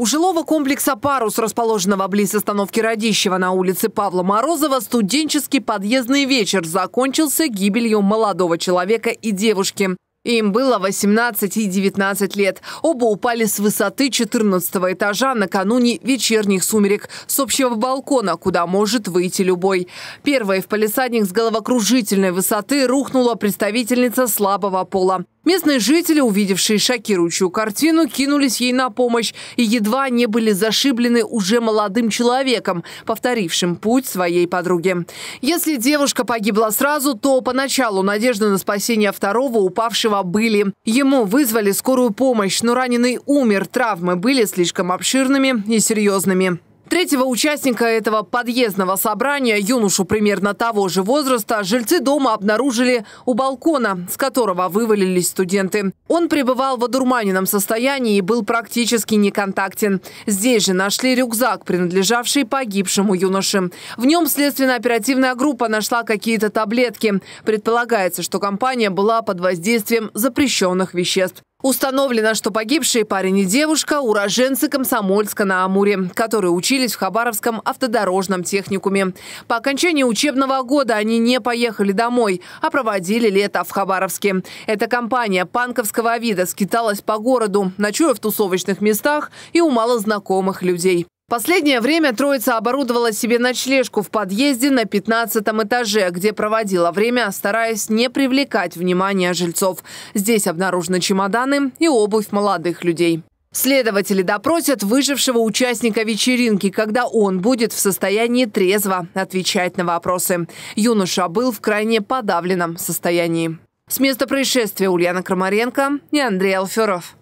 У жилого комплекса «Парус», расположенного близ остановки Радищева на улице Павла Морозова, студенческий подъездный вечер закончился гибелью молодого человека и девушки. Им было 18 и 19 лет. Оба упали с высоты 14 этажа накануне вечерних сумерек с общего балкона, куда может выйти любой. Первой в палисадник с головокружительной высоты рухнула представительница слабого пола. Местные жители, увидевшие шокирующую картину, кинулись ей на помощь и едва не были зашиблены уже молодым человеком, повторившим путь своей подруге. Если девушка погибла сразу, то поначалу надежды на спасение второго упавшего были. Ему вызвали скорую помощь, но раненый умер, травмы были слишком обширными и серьезными. Третьего участника этого подъездного собрания, юношу примерно того же возраста, жильцы дома обнаружили у балкона, с которого вывалились студенты. Он пребывал в одурманенном состоянии и был практически неконтактен. Здесь же нашли рюкзак, принадлежавший погибшему юноше. В нем следственно-оперативная группа нашла какие-то таблетки. Предполагается, что компания была под воздействием запрещенных веществ. Установлено, что погибшие парень и девушка – уроженцы Комсомольска на Амуре, которые учились в Хабаровском автодорожном техникуме. По окончании учебного года они не поехали домой, а проводили лето в Хабаровске. Эта компания панковского вида скиталась по городу, ночуя в тусовочных местах и у малознакомых людей. Последнее время троица оборудовала себе ночлежку в подъезде на 15 этаже, где проводила время, стараясь не привлекать внимания жильцов. Здесь обнаружены чемоданы и обувь молодых людей. Следователи допросят выжившего участника вечеринки, когда он будет в состоянии трезво отвечать на вопросы. Юноша был в крайне подавленном состоянии. С места происшествия Ульяна Крамаренко и Андрей Алферов.